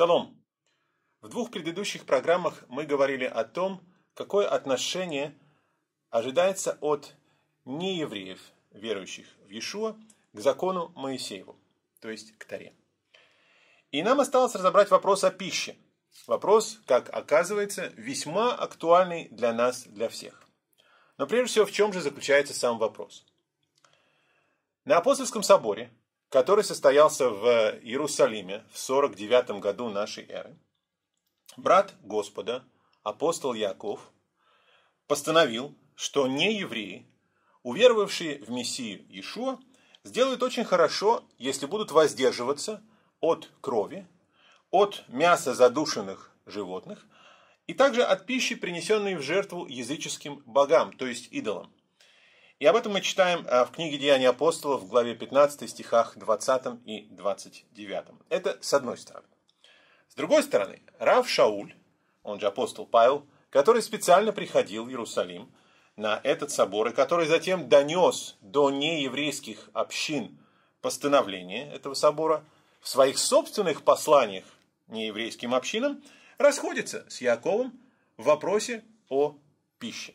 Шалом! В двух предыдущих программах мы говорили о том, какое отношение ожидается от неевреев, верующих в Иешуа, к закону Моисееву, то есть к Таре. И нам осталось разобрать вопрос о пище. Вопрос, как оказывается, весьма актуальный для нас, для всех. Но прежде всего, в чем же заключается сам вопрос? На Апостольском соборе – который состоялся в Иерусалиме в 49 году нашей эры, брат Господа, апостол Яков, постановил, что неевреи, уверовавшие в Мессию Иешуа, сделают очень хорошо, если будут воздерживаться от крови, от мяса задушенных животных и также от пищи, принесенной в жертву языческим богам, то есть идолам. И об этом мы читаем э, в книге «Деяния апостолов» в главе 15 стихах 20 и 29. Это с одной стороны. С другой стороны, Рав Шауль, он же апостол Павел, который специально приходил в Иерусалим на этот собор, и который затем донес до нееврейских общин постановление этого собора, в своих собственных посланиях нееврейским общинам расходится с Яковом в вопросе о пище.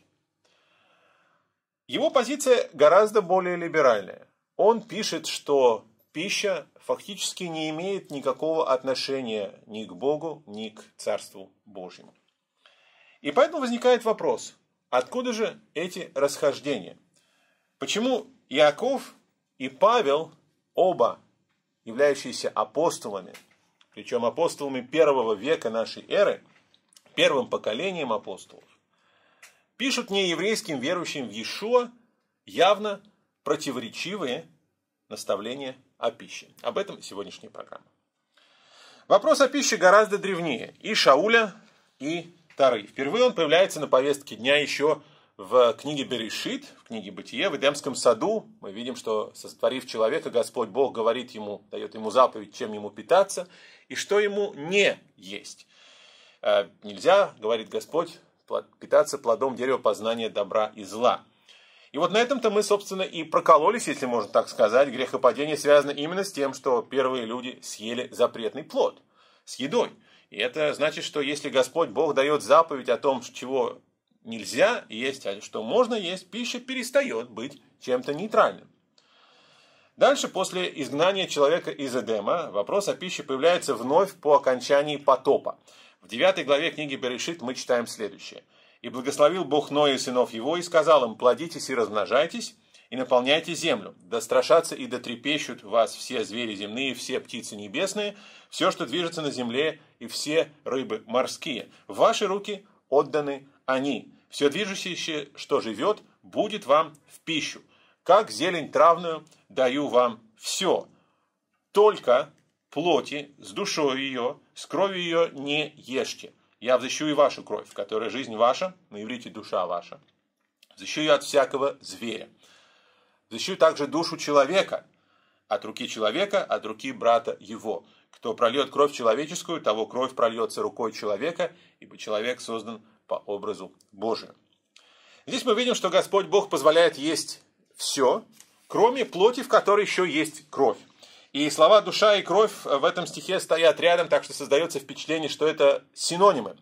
Его позиция гораздо более либеральная. Он пишет, что пища фактически не имеет никакого отношения ни к Богу, ни к Царству Божьему. И поэтому возникает вопрос, откуда же эти расхождения? Почему Иаков и Павел, оба являющиеся апостолами, причем апостолами первого века нашей эры, первым поколением апостолов, пишут нееврейским верующим в Иешуа явно противоречивые наставления о пище. Об этом сегодняшняя программа. Вопрос о пище гораздо древнее и Шауля, и Тары. Впервые он появляется на повестке дня еще в книге Берешит, в книге Бытие, в Эдемском саду. Мы видим, что, сотворив человека, Господь Бог говорит ему, дает ему заповедь, чем ему питаться и что ему не есть. Э, нельзя, говорит Господь, питаться плодом дерева познания добра и зла. И вот на этом-то мы, собственно, и прокололись, если можно так сказать. Грехопадение связано именно с тем, что первые люди съели запретный плод с едой. И это значит, что если Господь Бог дает заповедь о том, чего нельзя есть, а что можно есть, пища перестает быть чем-то нейтральным. Дальше, после изгнания человека из Эдема, вопрос о пище появляется вновь по окончании потопа. В 9 главе книги Берешит мы читаем следующее. «И благословил Бог Ноя и сынов его, и сказал им, плодитесь и размножайтесь, и наполняйте землю, да страшатся и да трепещут вас все звери земные, все птицы небесные, все, что движется на земле, и все рыбы морские. В ваши руки отданы они. Все движущееся, что живет, будет вам в пищу. Как зелень травную даю вам все. Только плоти, с душой ее, с кровью ее не ешьте. Я взыщу и вашу кровь, которая жизнь ваша, на иврите душа ваша. Взыщу ее от всякого зверя. Взыщу также душу человека, от руки человека, от руки брата его. Кто прольет кровь человеческую, того кровь прольется рукой человека, ибо человек создан по образу Божию. Здесь мы видим, что Господь Бог позволяет есть все, кроме плоти, в которой еще есть кровь. И слова «душа» и «кровь» в этом стихе стоят рядом, так что создается впечатление, что это синонимы.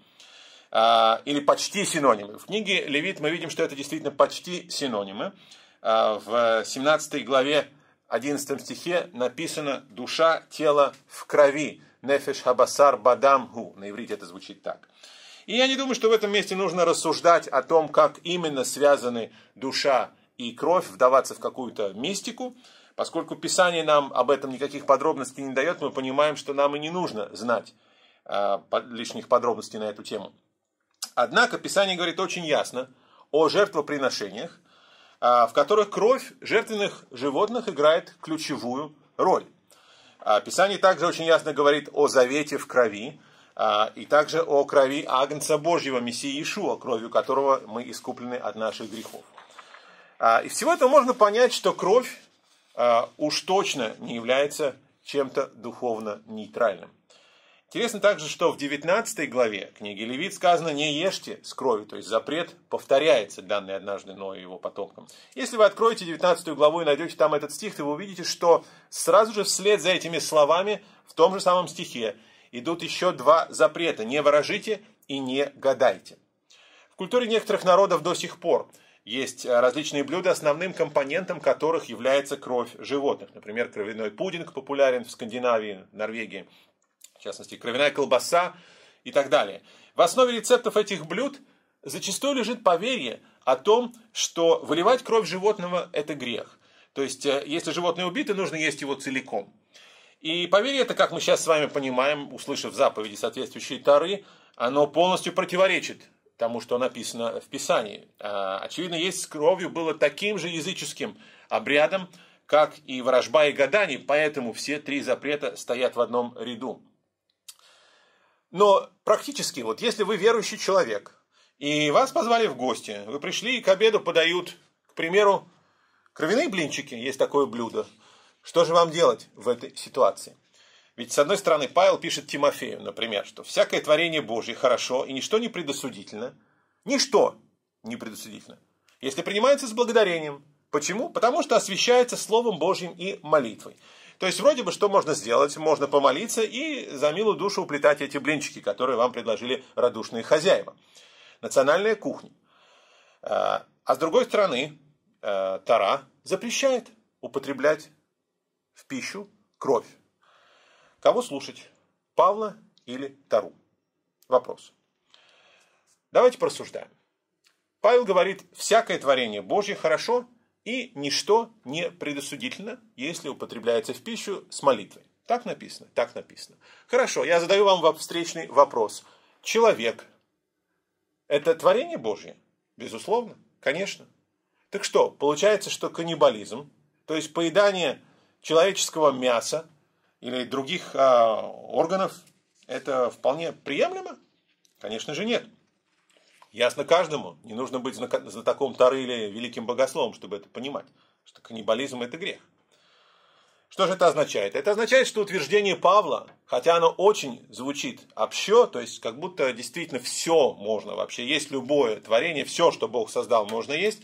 А, или почти синонимы. В книге «Левит» мы видим, что это действительно почти синонимы. А, в 17 главе 11 стихе написано «душа, тело в крови». «Нефеш хабасар гу. На иврите это звучит так. И я не думаю, что в этом месте нужно рассуждать о том, как именно связаны душа и кровь, вдаваться в какую-то мистику. Поскольку Писание нам об этом никаких подробностей не дает, мы понимаем, что нам и не нужно знать э, лишних подробностей на эту тему. Однако Писание говорит очень ясно о жертвоприношениях, э, в которых кровь жертвенных животных играет ключевую роль. Э, Писание также очень ясно говорит о завете в крови, э, и также о крови Агнца Божьего, Мессии Иешуа, кровью которого мы искуплены от наших грехов. Э, Из всего этого можно понять, что кровь Э, уж точно не является чем-то духовно нейтральным. Интересно также, что в 19 главе книги Левит сказано «не ешьте с крови», то есть запрет повторяется, данный однажды Ною и его потомкам. Если вы откроете 19 главу и найдете там этот стих, то вы увидите, что сразу же вслед за этими словами в том же самом стихе идут еще два запрета «не выражите» и «не гадайте». В культуре некоторых народов до сих пор – есть э, различные блюда, основным компонентом которых является кровь животных. Например, кровяной пудинг популярен в Скандинавии, Норвегии. В частности, кровяная колбаса и так далее. В основе рецептов этих блюд зачастую лежит поверье о том, что выливать кровь животного – это грех. То есть, э, если животное убито, нужно есть его целиком. И поверье это, как мы сейчас с вами понимаем, услышав заповеди соответствующей Тары, оно полностью противоречит тому, что написано в Писании. А, очевидно, есть с кровью было таким же языческим обрядом, как и ворожба и гадание, поэтому все три запрета стоят в одном ряду. Но практически, вот если вы верующий человек, и вас позвали в гости, вы пришли и к обеду подают, к примеру, кровяные блинчики, есть такое блюдо, что же вам делать в этой ситуации? Ведь, с одной стороны, Павел пишет Тимофею, например, что «всякое творение Божье хорошо, и ничто не предосудительно». Ничто не предосудительно. Если принимается с благодарением. Почему? Потому что освещается Словом Божьим и молитвой. То есть, вроде бы, что можно сделать? Можно помолиться и за милую душу уплетать эти блинчики, которые вам предложили радушные хозяева. Национальная кухня. А, а с другой стороны, а, Тара запрещает употреблять в пищу кровь. Кого слушать? Павла или Тару? Вопрос. Давайте просуждаем. Павел говорит, всякое творение Божье хорошо, и ничто не предосудительно, если употребляется в пищу с молитвой. Так написано, так написано. Хорошо, я задаю вам встречный вопрос. Человек – это творение Божье? Безусловно, конечно. Так что, получается, что каннибализм, то есть поедание человеческого мяса, или других а, органов, это вполне приемлемо? Конечно же нет. Ясно каждому, не нужно быть знатоком Тары или великим богословом, чтобы это понимать, что каннибализм – это грех. Что же это означает? Это означает, что утверждение Павла, хотя оно очень звучит общо, то есть как будто действительно все можно вообще, есть любое творение, все, что Бог создал, можно есть,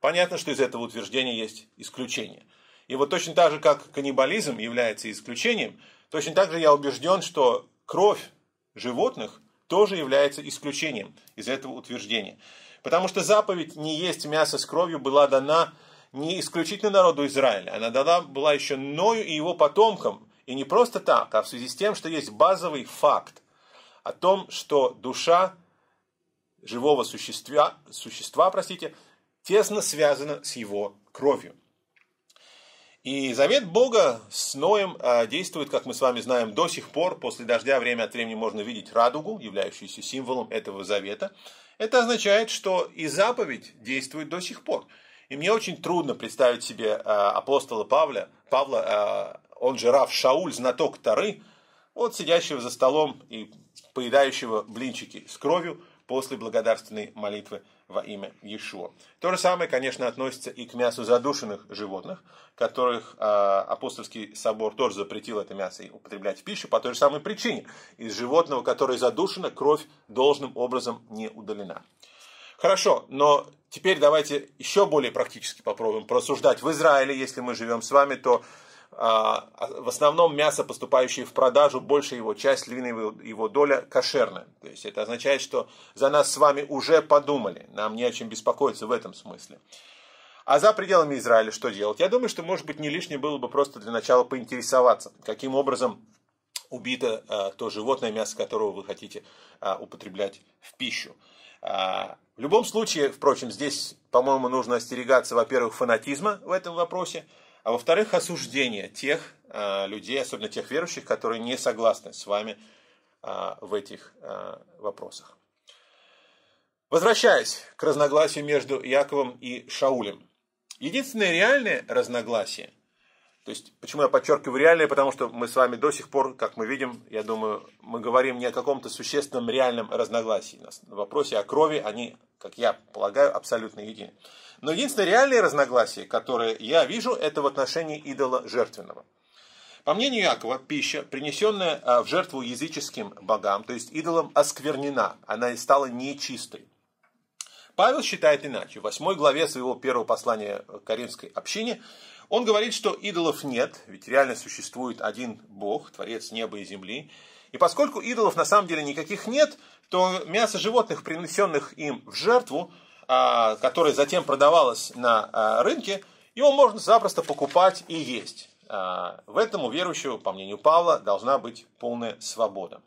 понятно, что из этого утверждения есть исключение – и вот точно так же, как каннибализм является исключением, точно так же я убежден, что кровь животных тоже является исключением из этого утверждения. Потому что заповедь «не есть мясо с кровью» была дана не исключительно народу Израиля, она дана была еще Ною и его потомкам. И не просто так, а в связи с тем, что есть базовый факт о том, что душа живого существа, существа простите, тесно связана с его кровью. И завет Бога с Ноем а, действует, как мы с вами знаем, до сих пор. После дождя время от времени можно видеть радугу, являющуюся символом этого завета. Это означает, что и заповедь действует до сих пор. И мне очень трудно представить себе а, апостола Павла, Павла он же Рав Шауль, знаток Тары, вот сидящего за столом и поедающего блинчики с кровью после благодарственной молитвы во имя Иешуа. То же самое, конечно, относится и к мясу задушенных животных, которых э, апостольский собор тоже запретил это мясо употреблять в пищу по той же самой причине. Из животного, которое задушено, кровь должным образом не удалена. Хорошо, но теперь давайте еще более практически попробуем просуждать. В Израиле, если мы живем с вами, то а, а в основном мясо, поступающее в продажу, большая его часть, львиная его доля кошерна. То есть это означает, что за нас с вами уже подумали. Нам не о чем беспокоиться в этом смысле. А за пределами Израиля что делать? Я думаю, что, может быть, не лишнее было бы просто для начала поинтересоваться, каким образом убито а, то животное, мясо которого вы хотите употреблять в пищу. в любом случае, впрочем, здесь, по-моему, нужно остерегаться, во-первых, фанатизма в этом вопросе, а во-вторых, осуждение тех э, людей, особенно тех верующих, которые не согласны с вами э, в этих э, вопросах. Возвращаясь к разногласию между Яковом и Шаулем. Единственное реальное разногласие, то есть, почему я подчеркиваю реальное, потому что мы с вами до сих пор, как мы видим, я думаю, мы говорим не о каком-то существенном реальном разногласии. В вопросе о крови они, как я полагаю, абсолютно едины. Но единственное реальное разногласие, которое я вижу, это в отношении идола жертвенного. По мнению Якова, пища, принесенная а, в жертву языческим богам, то есть идолам, осквернена, она стала нечистой. Павел считает иначе. В 8 главе своего первого послания к Каримской общине он говорит, что идолов нет, ведь реально существует один Бог, Творец неба и земли. И поскольку идолов на самом деле никаких нет, то мясо животных, принесенных им в жертву, а, которая затем продавалась на а, рынке, его можно запросто покупать и есть. А, в этом у верующего, по мнению Павла, должна быть полная свобода.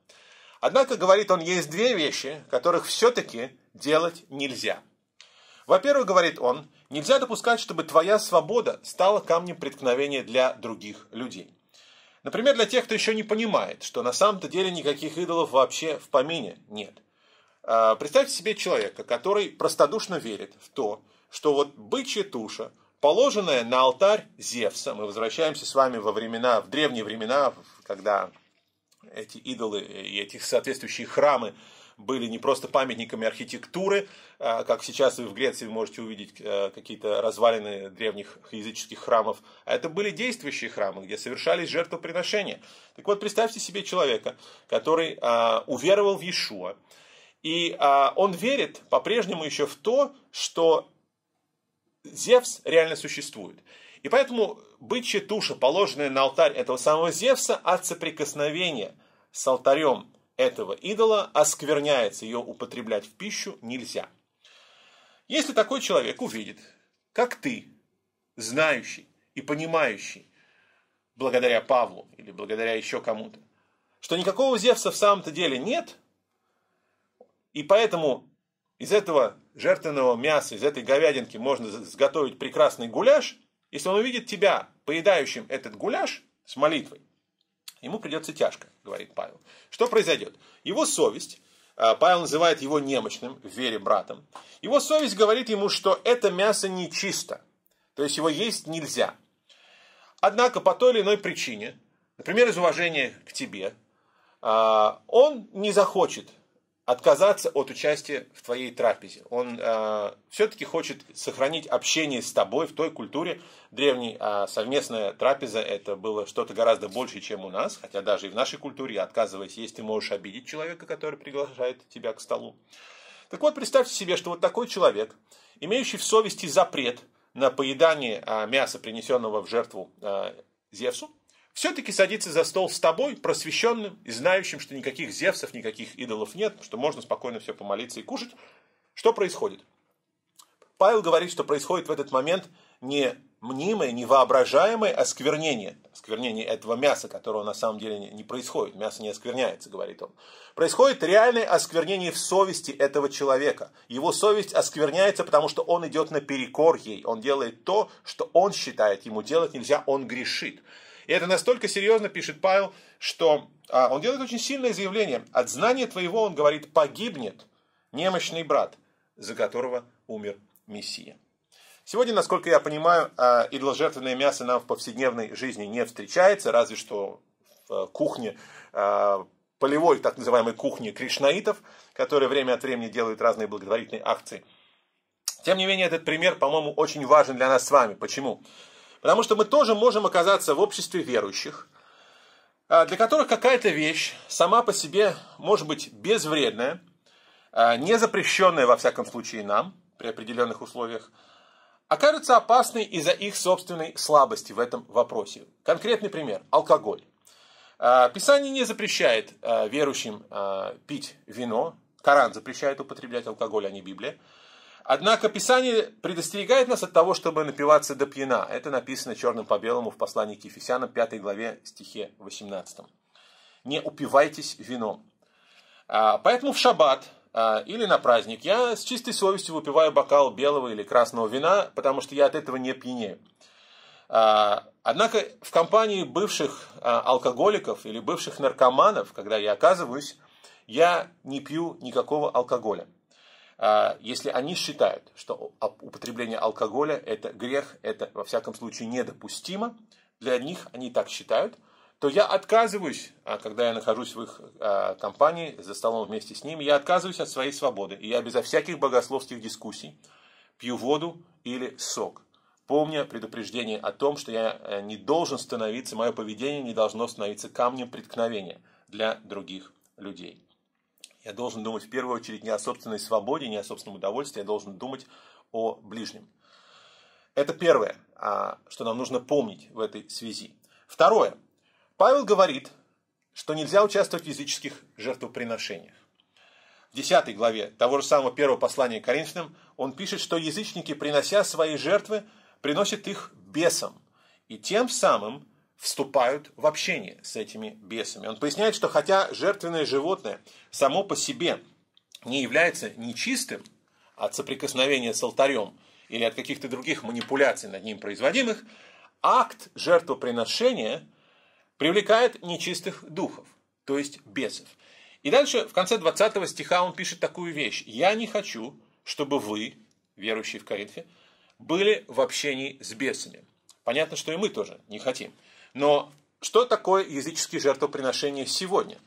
Однако, говорит он, есть две вещи, которых все-таки делать нельзя. Во-первых, говорит он, нельзя допускать, чтобы твоя свобода стала камнем преткновения для других людей. Например, для тех, кто еще не понимает, что на самом-то деле никаких идолов вообще в помине нет – а, представьте себе человека, который простодушно верит в то, что вот бычья туша, положенная на алтарь Зевса, мы возвращаемся с вами во времена, в древние времена, когда эти идолы и эти соответствующие храмы были не просто памятниками архитектуры, а, как сейчас вы в Греции можете увидеть э, какие-то развалины древних языческих храмов, а это были действующие храмы, где совершались жертвоприношения. Так вот, представьте себе человека, который а, уверовал в Иешуа, и а, он верит по-прежнему еще в то, что Зевс реально существует. И поэтому бычья туша, положенная на алтарь этого самого Зевса, от соприкосновения с алтарем этого идола оскверняется, ее употреблять в пищу нельзя. Если такой человек увидит, как ты, знающий и понимающий, благодаря Павлу или благодаря еще кому-то, что никакого Зевса в самом-то деле нет – и поэтому из этого жертвенного мяса, из этой говядинки можно сготовить прекрасный гуляш. Если он увидит тебя, поедающим этот гуляш с молитвой, ему придется тяжко, говорит Павел. Что произойдет? Его совесть, а, Павел называет его немощным, в вере братом, его совесть говорит ему, что это мясо нечисто, то есть его есть нельзя. Однако по той или иной причине, например, из уважения к тебе, а, он не захочет отказаться от участия в твоей трапезе. Он э, все-таки хочет сохранить общение с тобой в той культуре древней. А э, совместная трапеза это было что-то гораздо больше, чем у нас. Хотя даже и в нашей культуре, отказываясь есть, ты можешь обидеть человека, который приглашает тебя к столу. Так вот, представьте себе, что вот такой человек, имеющий в совести запрет на поедание э, мяса, принесенного в жертву э, Зевсу, все-таки садится за стол с тобой, просвещенным и знающим, что никаких Зевсов, никаких идолов нет, что можно спокойно все помолиться и кушать. Что происходит? Павел говорит, что происходит в этот момент не мнимое, невоображаемое осквернение. Осквернение этого мяса, которого на самом деле не происходит. Мясо не оскверняется, говорит он. Происходит реальное осквернение в совести этого человека. Его совесть оскверняется, потому что он идет наперекор ей. Он делает то, что он считает ему делать нельзя, он грешит. И это настолько серьезно, пишет Павел, что а, он делает очень сильное заявление. От знания твоего, он говорит, погибнет немощный брат, за которого умер Мессия. Сегодня, насколько я понимаю, а, идоложертвенное мясо нам в повседневной жизни не встречается, разве что в а, кухне а, полевой, так называемой кухне кришнаитов, которые время от времени делают разные благотворительные акции. Тем не менее, этот пример, по-моему, очень важен для нас с вами. Почему? Потому что мы тоже можем оказаться в обществе верующих, а, для которых какая-то вещь сама по себе может быть безвредная, а, не запрещенная во всяком случае нам при определенных условиях, окажется опасной из-за их собственной слабости в этом вопросе. Конкретный пример – алкоголь. А, Писание не запрещает верующим пить вино, Коран запрещает употреблять алкоголь, а не Библия. Однако Писание предостерегает нас от того, чтобы напиваться до пьяна. Это написано черным по белому в послании к Ефесянам, 5 главе, стихе 18. Не упивайтесь вином. А, поэтому в шаббат а, или на праздник я с чистой совестью выпиваю бокал белого или красного вина, потому что я от этого не пьянею. А, однако в компании бывших алкоголиков или бывших наркоманов, когда я оказываюсь, я не пью никакого алкоголя. А, если они считают, что употребление алкоголя – это грех, это, во всяком случае, недопустимо, для них они так считают, то я отказываюсь, а, когда я нахожусь в их а, компании, за столом вместе с ними, я отказываюсь от своей свободы. И я безо всяких богословских дискуссий пью воду или сок, помня предупреждение о том, что я э, не должен становиться, мое поведение не должно становиться камнем преткновения для других людей. Я должен думать в первую очередь не о собственной свободе, не о собственном удовольствии, я должен думать о ближнем. Это первое, а, что нам нужно помнить в этой связи. Второе. Павел говорит, что нельзя участвовать в языческих жертвоприношениях. В 10 главе того же самого первого послания к Коринфянам он пишет, что язычники, принося свои жертвы, приносят их бесам, и тем самым вступают в общение с этими бесами. Он поясняет, что хотя жертвенное животное само по себе не является нечистым от соприкосновения с алтарем или от каких-то других манипуляций над ним производимых, акт жертвоприношения привлекает нечистых духов, то есть бесов. И дальше в конце 20 стиха он пишет такую вещь. «Я не хочу, чтобы вы, верующие в Коринфе, были в общении с бесами». Понятно, что и мы тоже не хотим. Но что такое языческие жертвоприношения сегодня?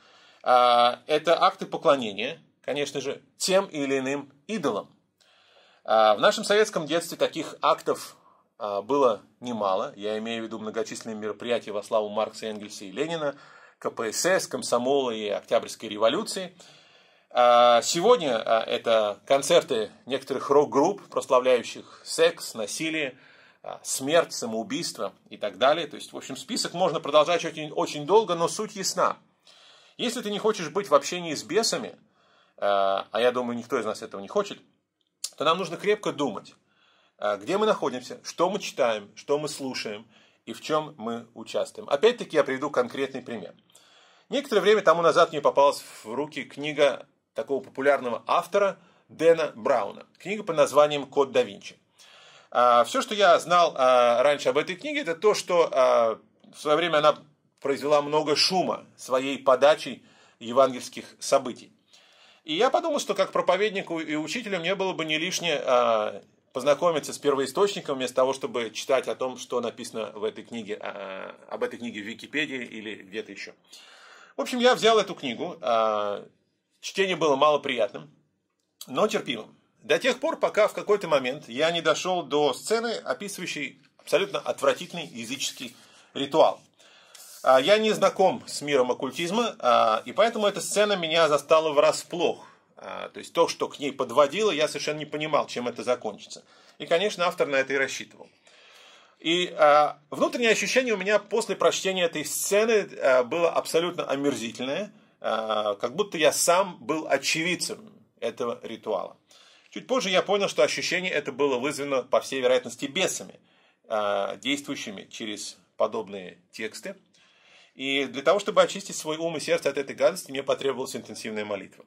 А, это акты поклонения, конечно же, тем или иным идолам. А, в нашем советском детстве таких актов а, было немало. Я имею в виду многочисленные мероприятия во славу Маркса, Энгельса и Ленина, КПСС, комсомола и Октябрьской революции. Сегодня это концерты некоторых рок-групп, прославляющих секс, насилие – а, смерть, самоубийство и так далее. То есть, в общем, список можно продолжать очень, очень долго, но суть ясна. Если ты не хочешь быть в общении с бесами, а, а я думаю, никто из нас этого не хочет, то нам нужно крепко думать, а, где мы находимся, что мы читаем, что мы слушаем и в чем мы участвуем. Опять-таки я приведу конкретный пример. Некоторое время тому назад мне попалась в руки книга такого популярного автора Дэна Брауна. Книга под названием «Код да Винчи». А, Все, что я знал а, раньше об этой книге, это то, что а, в свое время она произвела много шума своей подачей евангельских событий. И я подумал, что как проповеднику и учителю мне было бы не лишне познакомиться с первоисточником, вместо того, чтобы читать о том, что написано в этой книге, об этой книге в Википедии или где-то еще. В общем, я взял эту книгу. Чтение было малоприятным, но терпимым. До тех пор, пока в какой-то момент я не дошел до сцены, описывающей абсолютно отвратительный языческий ритуал. А, я не знаком с миром оккультизма, а, и поэтому эта сцена меня застала врасплох. А, то есть то, что к ней подводило, я совершенно не понимал, чем это закончится. И, конечно, автор на это и рассчитывал. И внутреннее ощущение у меня после прочтения этой сцены было абсолютно омерзительное, как будто я сам был очевидцем этого ритуала. Чуть позже я понял, что ощущение это было вызвано, по всей вероятности, бесами, а, действующими через подобные тексты. И для того, чтобы очистить свой ум и сердце от этой гадости, мне потребовалась интенсивная молитва.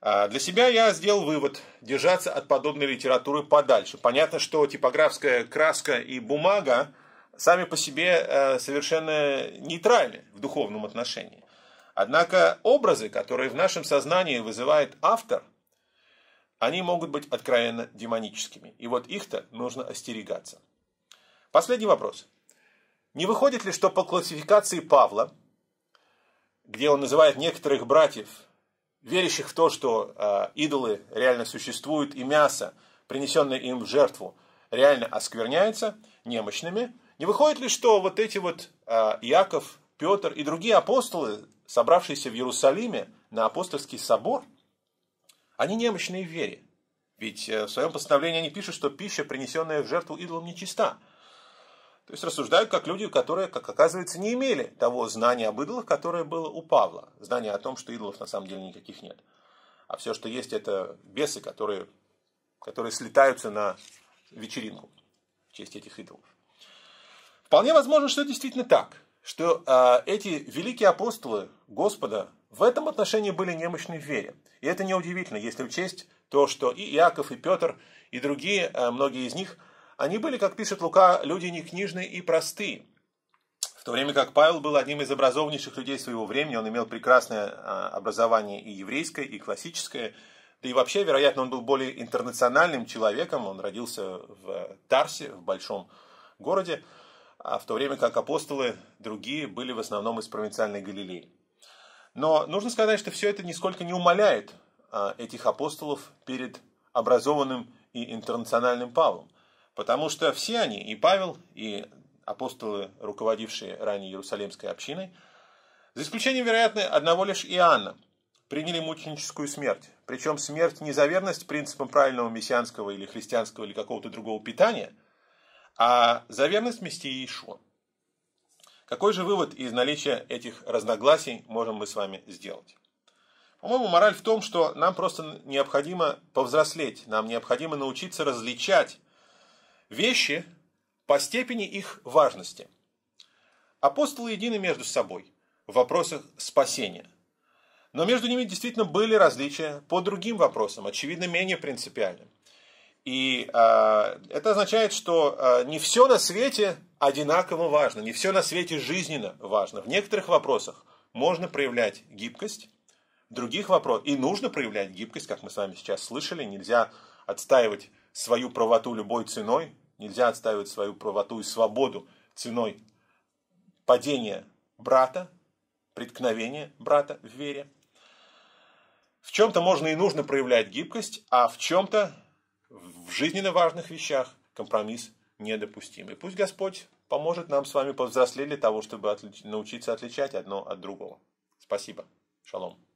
А, для себя я сделал вывод – держаться от подобной литературы подальше. Понятно, что типографская краска и бумага сами по себе э, совершенно нейтральны в духовном отношении. Однако образы, которые в нашем сознании вызывает автор – они могут быть откровенно демоническими, и вот их-то нужно остерегаться. Последний вопрос. Не выходит ли, что по классификации Павла, где он называет некоторых братьев, верящих в то, что э, идолы реально существуют, и мясо, принесенное им в жертву, реально оскверняется немощными, не выходит ли, что вот эти вот э, Иаков, Петр и другие апостолы, собравшиеся в Иерусалиме на апостольский собор – они немощные в вере. Ведь э, в своем постановлении они пишут, что пища, принесенная в жертву идолам, нечиста. То есть рассуждают как люди, которые, как оказывается, не имели того знания об идолах, которое было у Павла. знания о том, что идолов на самом деле никаких нет. А все, что есть, это бесы, которые, которые слетаются на вечеринку в честь этих идолов. Вполне возможно, что это действительно так, что э, эти великие апостолы Господа в этом отношении были немощны в вере. И это неудивительно, если учесть то, что и Иаков, и Петр, и другие, э, многие из них, они были, как пишет Лука, люди не книжные и простые. В то время как Павел был одним из образованнейших людей своего времени, он имел прекрасное э, образование и еврейское, и классическое, да и вообще, вероятно, он был более интернациональным человеком, он родился в Тарсе, в большом городе, а в то время как апостолы другие были в основном из провинциальной Галилеи. Но нужно сказать, что все это нисколько не умаляет а, этих апостолов перед образованным и интернациональным Павлом. Потому что все они, и Павел, и апостолы, руководившие ранее Иерусалимской общиной, за исключением, вероятно, одного лишь Иоанна, приняли мученическую смерть. Причем смерть не за верность принципам правильного мессианского или христианского или какого-то другого питания, а за верность мести Иешуа. Какой же вывод из наличия этих разногласий можем мы с вами сделать? По-моему, мораль в том, что нам просто необходимо повзрослеть, нам необходимо научиться различать вещи по степени их важности. Апостолы едины между собой в вопросах спасения. Но между ними действительно были различия по другим вопросам, очевидно, менее принципиальным. И э, это означает, что э, не все на свете одинаково важно. Не все на свете жизненно важно. В некоторых вопросах можно проявлять гибкость, в других вопросах и нужно проявлять гибкость, как мы с вами сейчас слышали. Нельзя отстаивать свою правоту любой ценой, нельзя отстаивать свою правоту и свободу ценой падения брата, преткновения брата в вере. В чем-то можно и нужно проявлять гибкость, а в чем-то в жизненно важных вещах компромисс недопустимы. Пусть Господь поможет нам с вами повзрослее для того, чтобы отли... научиться отличать одно от другого. Спасибо. Шалом.